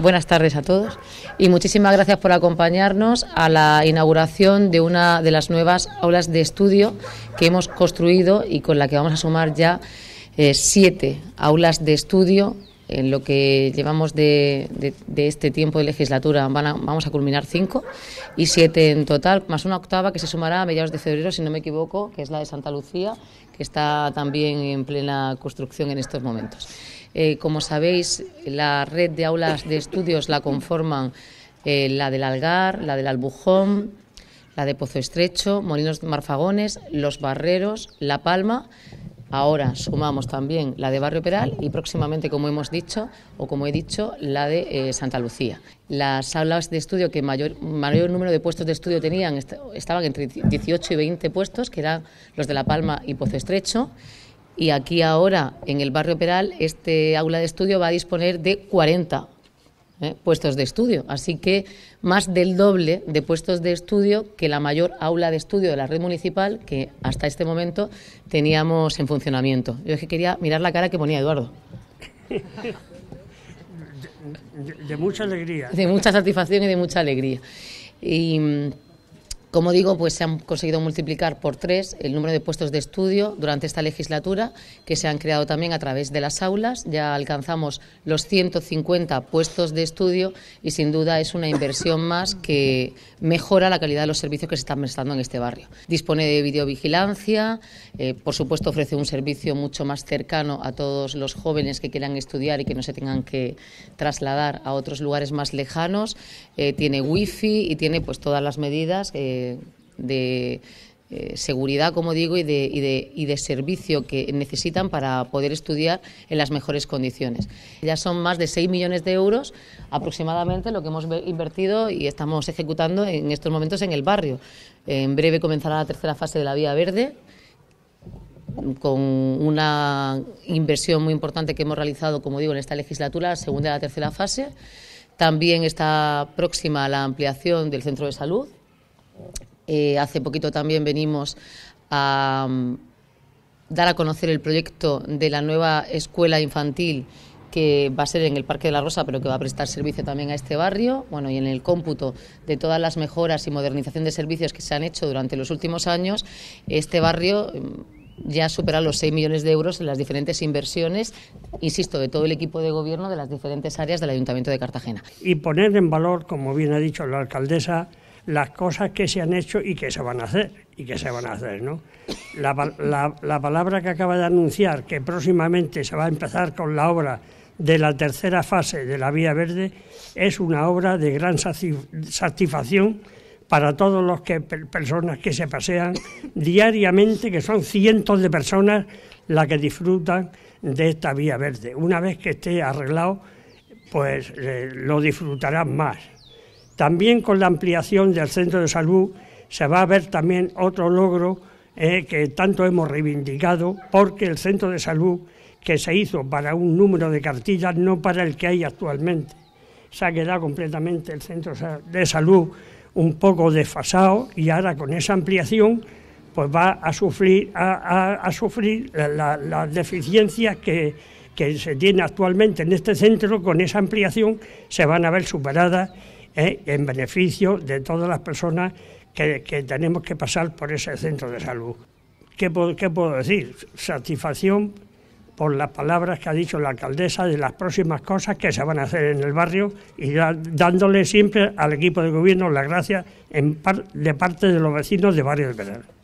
Buenas tardes a todos y muchísimas gracias por acompañarnos a la inauguración de una de las nuevas aulas de estudio que hemos construido y con la que vamos a sumar ya eh, siete aulas de estudio en lo que llevamos de, este tiempo de legislatura vamos a culminar cinco y siete en total, más una octava que se sumará a mediados de febrero, si no me equivoco, que es la de Santa Lucía, que está también en plena construcción en estos momentos. Eh, como sabéis, la red de aulas de estudios la conforman eh, la del Algar, la del Albujón, la de Pozo Estrecho, Molinos Marfagones, Los Barreros, La Palma. Ahora sumamos también la de Barrio Peral y próximamente, como hemos dicho, o como he dicho, la de eh, Santa Lucía. Las aulas de estudio que mayor, mayor número de puestos de estudio tenían estaban entre 18 y 20 puestos, que eran los de La Palma y Pozo Estrecho. Y aquí ahora, en el barrio Peral, este aula de estudio va a disponer de 40 ¿eh? puestos de estudio. Así que más del doble de puestos de estudio que la mayor aula de estudio de la red municipal que hasta este momento teníamos en funcionamiento. Yo es que quería mirar la cara que ponía Eduardo. De, de mucha alegría. De mucha satisfacción y de mucha alegría. Y mm, como digo, pues se han conseguido multiplicar por tres el número de puestos de estudio durante esta legislatura, que se han creado también a través de las aulas. Ya alcanzamos los 150 puestos de estudio y sin duda es una inversión más que mejora la calidad de los servicios que se están prestando en este barrio. Dispone de videovigilancia, eh, por supuesto ofrece un servicio mucho más cercano a todos los jóvenes que quieran estudiar y que no se tengan que trasladar a otros lugares más lejanos. Eh, tiene wifi y tiene pues todas las medidas. Eh, de, eh, seguridad, como digo, y de, y, de, servicio que necesitan para poder estudiar en las mejores condiciones. Ya son más de 6 millones de euros aproximadamente lo que hemos invertido y estamos ejecutando en estos momentos en el barrio. En breve comenzará la tercera fase de la Vía Verde con una inversión muy importante que hemos realizado, como digo, en esta legislatura, la segunda y la tercera fase. También está próxima la ampliación del centro de salud, eh, hace poquito también venimos a mm, dar a conocer el proyecto de la nueva escuela infantil que va a ser en el Parque de la Rosa, pero que va a prestar servicio también a este barrio, bueno, y en el cómputo de todas las mejoras y modernización de servicios que se han hecho durante los últimos años, este barrio mm, ya supera los 6 millones de euros en las diferentes inversiones, insisto, de todo el equipo de gobierno de las diferentes áreas del Ayuntamiento de Cartagena. Y poner en valor, como bien ha dicho la alcaldesa, las cosas que se han hecho y que se van a hacer, y que se van a hacer, ¿no? La, la palabra que acaba de anunciar, que próximamente se va a empezar con la obra de la tercera fase de la Vía Verde, es una obra de gran satisfacción para todos los que personas que se pasean diariamente, que son cientos de personas las que disfrutan de esta vía verde. Una vez que esté arreglado, pues eh, lo disfrutarán más. También con la ampliación del centro de salud se va a ver también otro logro eh, que tanto hemos reivindicado, porque el centro de salud que se hizo para un número de cartillas, no para el que hay actualmente. Se ha quedado completamente el centro de salud un poco desfasado y ahora con esa ampliación pues va a sufrir, a, sufrir las deficiencias que, que se tiene actualmente en este centro, con esa ampliación se van a ver superadas ¿eh? en beneficio de todas las personas que, tenemos que pasar por ese centro de salud. ¿Qué, puedo decir? Satisfacción por las palabras que ha dicho la alcaldesa de las próximas cosas que se van a hacer en el barrio y dándole siempre al equipo de gobierno la gracia de parte de los vecinos de Barrio del